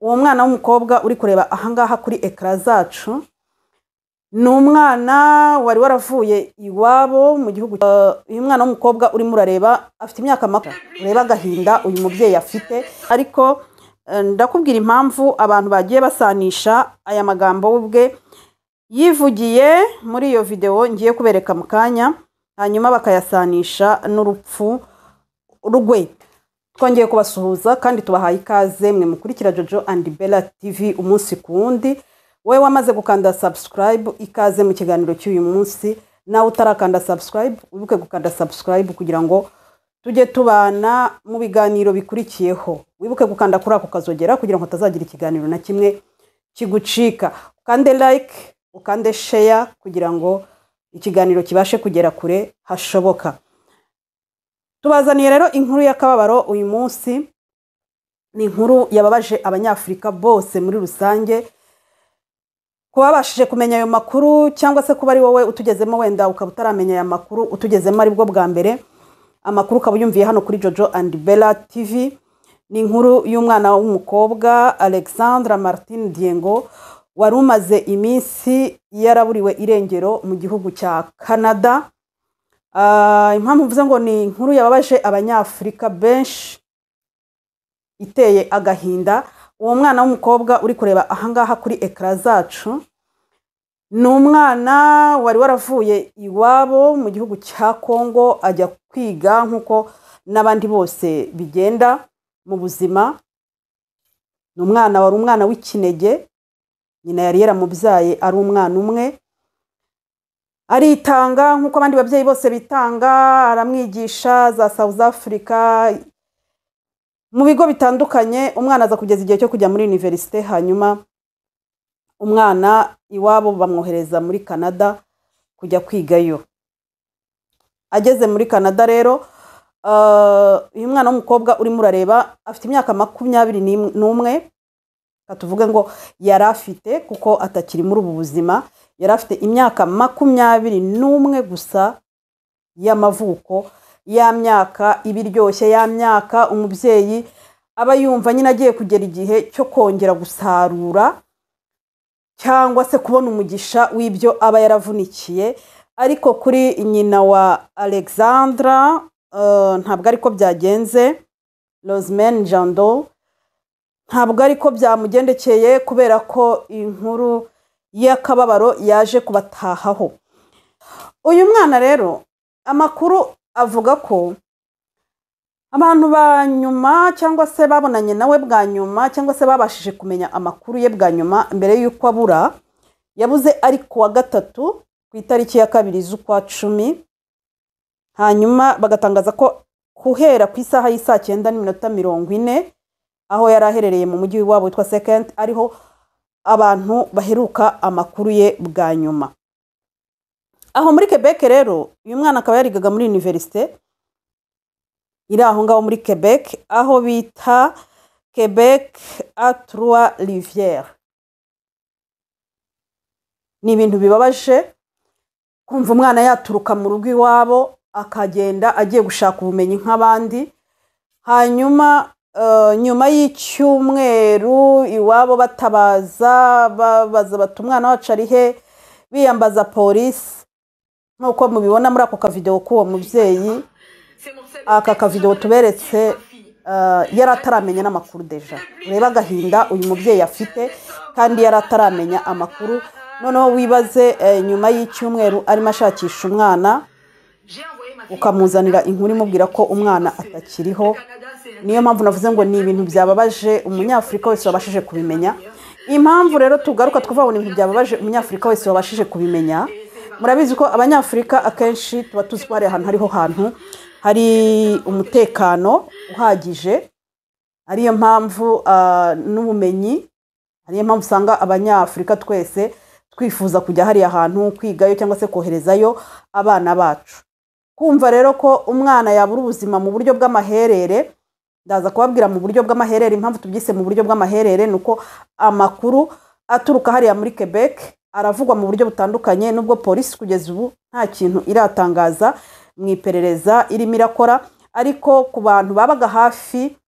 uwo mwana w'umukobwa uri kureba ahangaha kuri ekara zacu ni umwana wari waravuye iwabo mu gihugu eh, uyu mwana w'umukobwa urimo urareba afite imyaka makumyabiri ureba agahinda uyu mubyeyi afite ariko eh, ndakubwira impamvu abantu bagiye basanisha aya magambo we ubwe yivugiye muri iyo videwo ngiye kubereka mu kanya hanyuma bakayasanisha n'urupfu rwe twongeye kubasuhuza kandi tubahaye ikaze mwe mukurikira jojo andi bela tivi umunsi ku wundi wowe wamaze gukanda sabusikarayibu ikaze mu kiganiro cy'uyu munsi nawe utarakanda sabusikarayibu wibuke gukanda sabusikarayibu kugira ngo tujye tubana mu biganiro bikurikiyeho wibuke gukanda kuri ako kazogera kugira ngo hatazagira ikiganiro na kimwe kigucika ukande like ukande sheya kugira ngo ikiganiro kibashe kugera kure hashoboka tubazaniye rero inkuru y'akababaro uyu munsi ni inkuru yababaje abanyafurika bose muri rusange kuba babashije kumenya ayo makuru cyangwa se kuba ari wowe utugezemo wenda ukaba utaramenya aya makuru utugezemo aribwo bwa mbere amakuru ukaba uyumviye hano kuri jojo andi bella tv ni inkuru y'umwana w'umukobwa alexandra martin diengo wari umaze iminsi yaraburiwe irengero mu gihugu cya canada Ah, impamvu mvuze ngo ni inkuru yababaje abanyafurika benshi iteye agahinda uwo mwana w'umukobwa uri kureba ahangaha kuri ekara zacu ni umwana wari waravuye iwabo mu gihugu cya Congo ajya kwiga nk'uko n'abandi bose bigenda mu buzima ni umwana wari umwana w'ikinege nyina yari yaramubyaye ari umwana umwe aritanga nk'uko abandi babyeyi bose bitanga aramwigisha za South Africa mu bigo bitandukanye umwana aza kugeza igihe cyo kujya muri univerisite hanyuma umwana iwabo bamwohereza muri canada kujya kwigayo ageze muri canada rero uh, uyu mwana w'umukobwa urimo urareba afite imyaka makumyabiri n'umwe tuvuge ngo yari afite kuko atakiri muri ubu buzima yari afite imyaka makumyabiri n'umwe gusa y'amavuko ya myaka iba ya myaka umubyeyi aba yumva nyine agiye kugera igihe cyo kongera gusarura cyangwa se kubona umugisha w'ibyo aba yaravunikiye ariko kuri nyina wa alexandra eh, ntabwo ariko byagenze rosemary jando ntabwo ariko byamugendekeye kubera ko inkuru y'akababaro yaje kubatahaho uyu mwana rero amakuru avuga ko abantu ba nyuma cyangwa se babonanye nawe bwa nyuma cyangwa se babashije kumenya amakuru ye bwa nyuma mbere y'uko abura yabuze ari ku wa gatatu ku itariki ya kabiri z'ukwa cumi hanyuma bagatangaza ko guhera ku isaha y'isaa cyenda n'iminota mirongo ine aho yari aherereye mu mujyi w'iwabo witwa sekendi ariho abantu baheruka amakuru ye bwa nyuma aho muri Quebec rero uyu mwana akaba yarigaga muri univerisite iri aho ngaho muri Quebec aho bita Quebec a trois rivières ni ibintu bibabaje kumva umwana yaturuka mu rugo iwabo akagenda agiye gushaka ubumenyi nk'abandi hanyuma Eh, nyuma y'icyumweru iwabo batabaza babaza bati umwana wacu ari he biyambaza polisi nk'uko mubibona muri ako kavidewo k'uwo mubyeyi aka kavidewo tuberetse eh, yari ataramenya n'amakuru deja ureba agahinda uyu mubyeyi afite kandi yari ataramenya amakuru noneho wibaze eh, nyuma y'icyumweru arimo ashakisha umwana ukamuzanira inkuru imubwira ko umwana atakiriho niyo mpamvu navuze ngo ni ibintu byababaje umunyafurika wese wabashije kubimenya impamvu rero tugaruka tukavuga ngo ni ibintu byababaje umunyafurika wese wabashije kubimenya murabizi ko abanyafurika akenshi tuba tuzi ko hari ahantu hariho hantu hari umutekano uhagije ariyo mpamvu ah, n'ubumenyi ariyo mpamvu usanga abanyafurika twese twifuza kujya hariya hantu kwigayo cyangwa se koherezayo abana bacu kumva rero ko umwana yabura ubuzima mu buryo bw'amaherere ndaza kubabwira mu buryo bw'amaherere impamvu tubyise mu buryo bw'amaherere ni uko amakuru aturuka hariya muri quebec aravugwa mu buryo butandukanye nubwo polisi kugeza ubu nta kintu iratangaza mu iperereza irimo irakora ariko ku bantu babaga hafi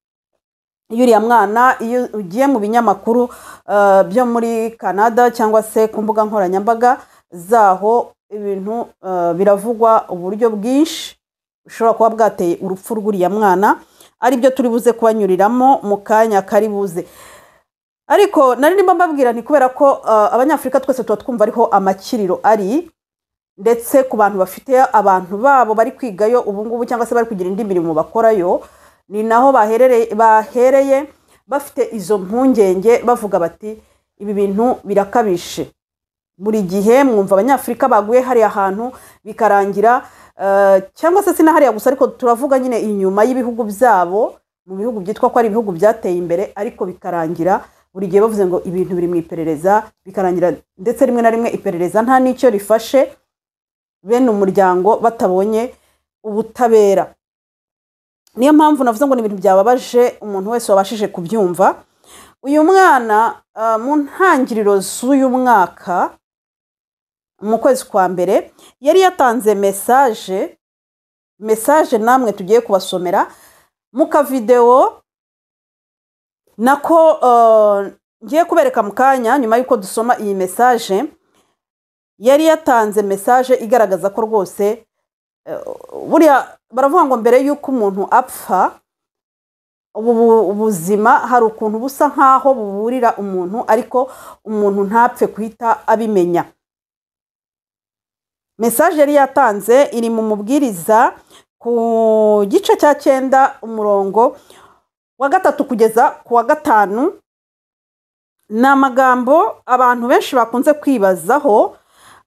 y'uriya mwana iyo ugiye mu binyamakuru eh, byo muri canada cyangwa se ku mbuga nkoranyambaga zaho ibintu eh, biravugwa uburyo bwinshi bushobora kuba bwateye urupfu rw'uriya mwana aribyo turi buze kubanyuriramo mu kanya kari buze ariko nari ndimo mbabwira ni kubera ko uh, abanyafurika twese tuba twumva ariho amakiriro ari ndetse ku bantu bafite abantu babo bari kwigayo ubungubu cyangwa se bari kugira indi mirimo bakorayo ni naho bahereye bafite izo mpungenge bavuga bati ibi bintu birakabije buri gihe mwumva abanyafurika baguye hariya hantu bikarangira Eh, cyangwa se sinahariya gusa ariko turavuga nyine inyuma y'ibihugu byabo mu bihugu byitwa ko ari ibihugu byateye imbere ariko bikarangira buri gihe bavuze ngo ibintu biri mu iperereza bikarangira ndetse rimwe na rimwe iperereza nta n'icyo rifashe bene umuryango batabonye ubutabera niyo mpamvu navuze ngo ni ibintu byababaje umuntu wese wabashije kubyumva uyu mwana eh, mu ntangiriro z'uyu mwaka mu kwezi kwa mbere yari yatanze mesaje mesaje namwe tugiye kubasomera mu kavidewo nako uh, ngiye kubereka mu kanya nyuma y'uko dusoma iyi mesaje yari yatanze mesaje igaragaza ko rwose uh, buriya baravuga ngo mbere y'uko umuntu apfa ubu buzima hari ukuntu busa nk'aho buburira umuntu ariko umuntu ntapfe guhita abimenya mesaje yari yatanze iri mu mubwiriza ku gice cya cyenda umurongo wa gatatu kugeza ku wa gatanu ni amagambo abantu benshi bakunze kwibazaho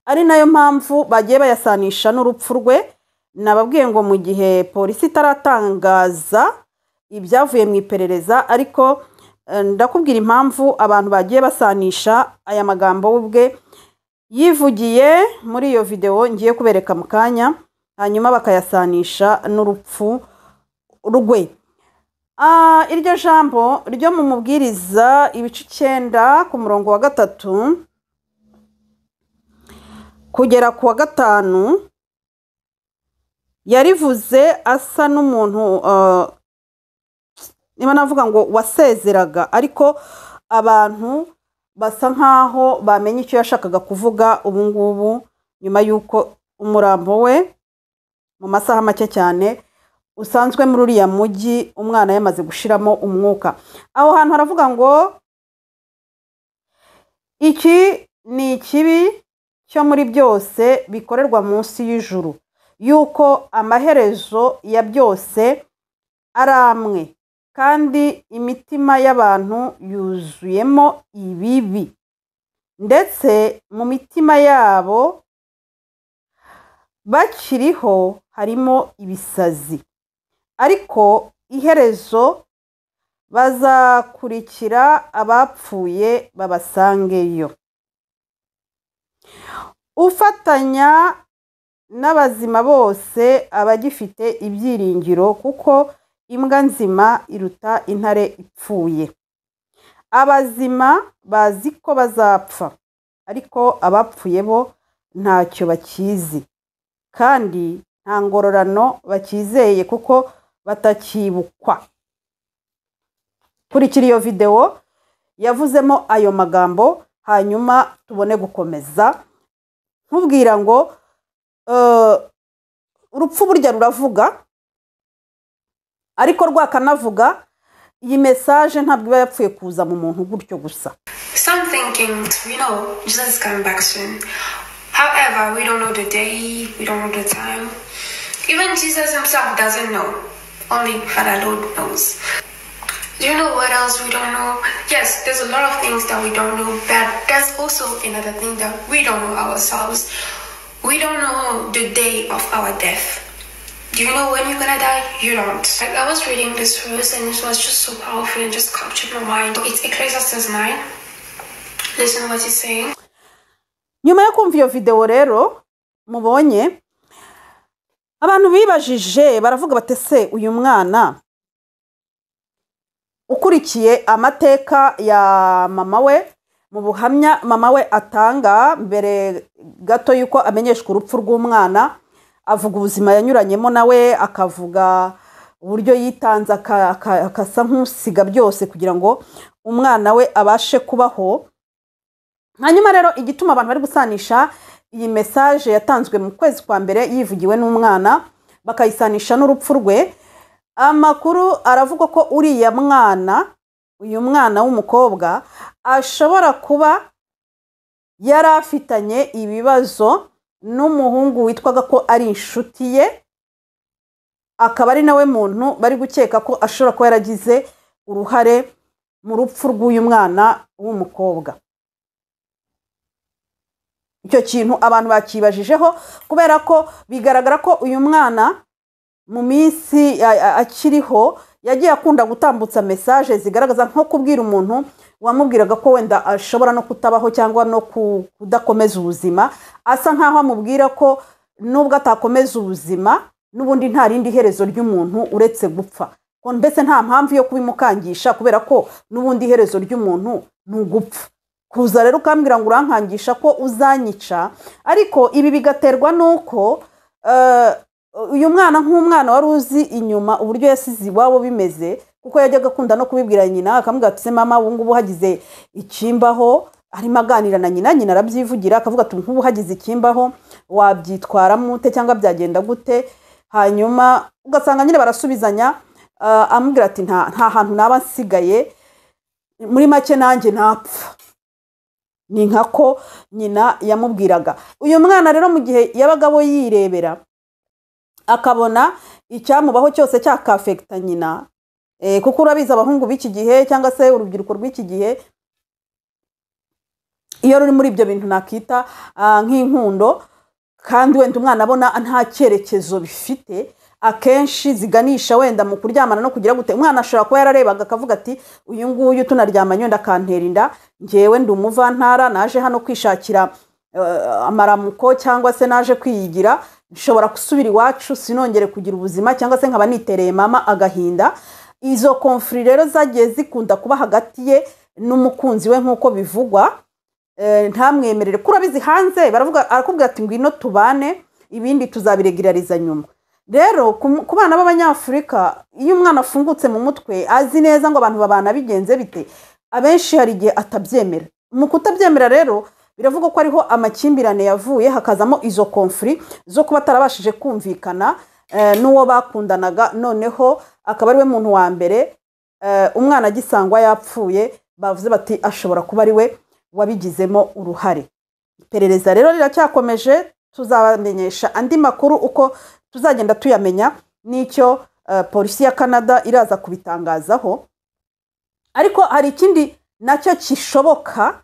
ari nayo mpamvu bagiye bayasanisha n'urupfu rwe nababwiye ngo mu gihe polisi itaratangaza ibyavuye mu iperereza ariko eh, ndakubwira impamvu abantu bagiye basanisha aya magambo we ubwe yivugiye muri iyo videwo ngiye kubereka mu kanya hanyuma bakayasanisha n'urupfu rwe ah, iryo jambo ryo mu mubwiriza ibice icyenda ku murongo wa gatatu kugera ku wa gatanu yarivuze asa n'umuntu ah, niba navuga ngo wasezeraga ariko abantu basa nk'aho bamenye icyo yashakaga kuvuga ubu ngubu nyuma y'uko umurambo we mu masaha make cyane usanzwe muri uriya mujyi umwana yamaze gushiramo umwuka aho hantu haravuga ngo iki ni ikibi cyo muri byose bikorerwa munsi y'ijuru yuko amaherezo ya byose ari amwe kandi imitima y'abantu yuzuyemo ibibi ndetse mu mitima yabo bakiriho harimo ibisazi ariko iherezo bazakurikira abapfuye babasangeyo ufatanya n'abazima bose abagifite ibyiringiro kuko imbwa nzima iruta intare ipfuye abazima bazi ko bazapfa ariko abapfuye bo ntacyo bakizi kandi nta ngororano bakizeye kuko batakibukwa kurikira iyo videwo yavuzemo ayo magambo hanyuma tubone gukomeza nkubwira ngo eh, urupfu burya ruravuga ariko rwakanavuga iyi ntabwo yapfuye kuza mu muntu gutyo gusa some thinking you know jesus is coming back soon however we don't know the day we don't know the time even jesus himself doesn't know only father lord knows do you know what else we don't know? Yes, there's a lot of things that we don't know, but that's also another thing that we don't know ourselves. We don't know the day of our death. Do you know when you're gonna die? You don't. Like I was reading this verse and it was just so powerful and just captured my mind. It's Ecclesiastes 9. Listen what it's saying. nyuma yo kumva iyo videwo rero mubonye abantu bibajije baravuga bati se uyu mwana ukurikiye amateka ya mama we mu buhamya mama we atanga mbere gato y'uko amenyeshwa urupfu rw'umwana avuga ubuzima yanyuranyemo nawe akavuga uburyo yitanze akasa nk'usiga byose kugira ngo umwana we abashe kubaho hanyuma rero igituma abantu bari gusanisha iyi mesaje yatanzwe mu kwezi kwa mbere yivugiwe n'umwana bakayisanisha n'urupfu rwe amakuru aravuga ko uriya mwana uyu mwana w'umukobwa ashobora kuba yari afitanye ibibazo n'umuhungu witwaga ko ari inshuti ye akaba ari nawe muntu bari gukeka ko ashobora kuba yaragize uruhare mu rupfu rw'uyu mwana w'umukobwa icyo kintu abantu bakibajijeho kubera ko bigaragara ko uyu mwana mu minsi akiriho yagiye akunda gutambutsa mesaje zigaragaza nko kubwira umuntu wamubwiraga ko wenda ashobora no kutabaho cyangwa no kudakomeza ubuzima asa nkaho amubwira ko nubwo atakomeza ubuzima n'ubundi nta rindi herezo ry'umuntu uretse gupfa mbese nta mpamvu yo kubimukangisha kubera ko n'ubundi iherezo ry'umuntu ni ugupfa kuza rero ukambwira ngo urankangisha ko uzanyica ariko ibi bigaterwa n'uko eh, uyu mwana nk'umwana wari uzi inyuma uburyo yasize iwabo bimeze kuko yajya akunda no kubibwira nyina akamubwira ati mama ubu ngubu hagize ikimbaho arimo aganira na nyina nyina arabyivugira akavuga ati nk'ubu hagize ikimbaho wabyitwaramo ute cyangwa byagenda gute hanyuma ugasanga nyine barasubizanya ah, amubwira ati nta hantu naba nsigaye muri make nanjye ntapfa ni nka ko nyina yamubwiraga uyu mwana rero mu gihe yabagaho yirebera akabona icyamubaho cyose cyakafekita nyina eh, kuko urabizi abahungu b'iki gihe cyangwa se urubyiruko rw'iki gihe iyo ruri muri ibyo bintu nakita ah, nk'inkundo kandi wenda umwana abona nta cyerekezo bifite akenshi ziganisha wenda mu kuryamana no kugira gute umwana ashobora kuba yararebaga akavuga ati uyu nguyu tunaryama nyenda akantera inda ngewe ndi umuvantara naje hano kwishakira eh, amaramuko cyangwa se naje kwiyigira nshobora gusubira iwacu sinongere kugira ubuzima cyangwa se nkaba nitereye mama agahinda izo konfuri rero zagiye zikunda kuba hagati ye n'umukunzi we nk'uko bivugwa eh, ntamwemerere ko urabizi hanze baravuga arakubwira ati ngwino tubane ibindi tuzabiregirariza nyuma rero ku bana b'abanyafurika iyo umwana afungutse mu mutwe azi neza ngo abantu babana bigenze bite abenshi hari igihe atabyemera mu kutabyemera rero biravugwa ko ariho amakimbirane yavuye hakazamo izo konfuri zo kuba atarabashije kumvikana eh, n'uwo bakundanaga noneho akaba ariwe muntu wa mbere eh, umwana agisangwa yapfuye bavuze bati ashobora kuba ari we wabigizemo uruhare iperereza rero riracyakomeje tuzabamenyesha andi makuru uko tuzagenda tuyamenya n'icyo eh, polisi ya canada iraza kubitangazaho ariko hari ikindi nacyo kishoboka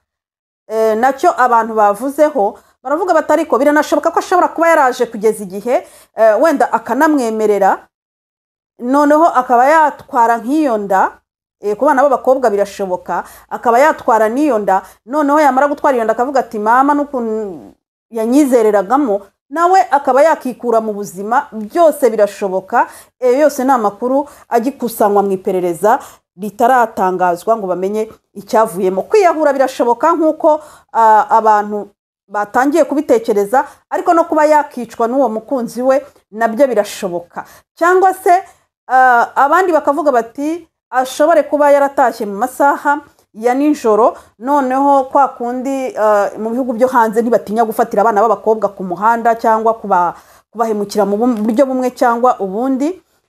Eh, nacyo abantu bavuzeho baravuga batari ko biranashoboka ko ashobora kuba yaraje kugeza igihe eh, wenda akanamwemerera noneho akaba yatwara nk'iyo nda eh, kuba nabo bakobwa birashoboka akaba yatwara n'iyo nda noneho yamara gutwara iyo nda akavuga ati mama n'ukuntu yanyizereragamo nawe akaba yakikura mu buzima byose birashoboka yose ni amakuru agikusanywa mu iperereza ritaratangazwa ngo bamenye icyavuyemo kwiyahura birashoboka nk'uko abantu batangiye kubitekereza ariko no kuba yakicwa n'uwo mukunzi we nabyo birashoboka cyangwa se abandi bakavuga bati ashobore kuba yaratashye mu masaha ya nijoro noneho kwa kundi mu bihugu byo hanze ntibatinya gufatira abana b'abakobwa ku muhanda cyangwa kubahemukira mu buryo bumwe cyangwa ubundi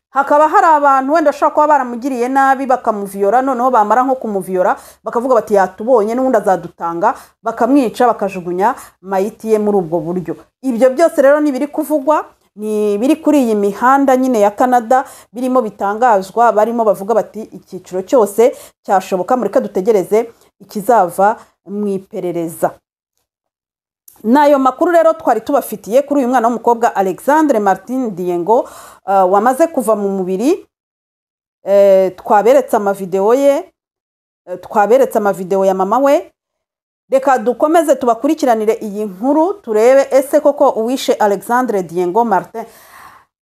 hakaba hari abantu wenda bashobora kuba baramugiriye nabi bakamuviyora noneho bamara nko kumuviyora bakavuga bati yatubonye n'ubundi azadutanga bakamwica bakajugunya mayiti ye muri ubwo buryo ibyo byose rero ntibiri kuvugwa ni ibiri kuri iyi mihanda nyine ya canada birimo bitangazwa barimo bavuga bati icyiciro cyose cyashoboka mureke dutegereze ikizava mu iperereza ni ayo makuru rero twari tubafitiye kuri uyu mwana w'umukobwa alexandre martin diyengo eh, wamaze kuva mu mubiri eh, twaberetse amavidewo ye eh, twaberetse amavidewo ya mama we reka dukomeze tubakurikiranire iyi nkuru turebe ese koko uwishe alexandre diyengo martin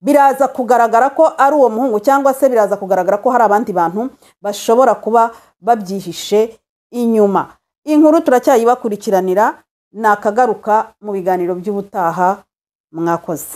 biraza kugaragara ko ari uwo muhungu cyangwa se biraza kugaragara ko hari abandi bantu bashobora kuba babyihishe inyuma inkuru turacyayibakurikiranira Nakagaruka mu biganiro by'ubutaha mwakoze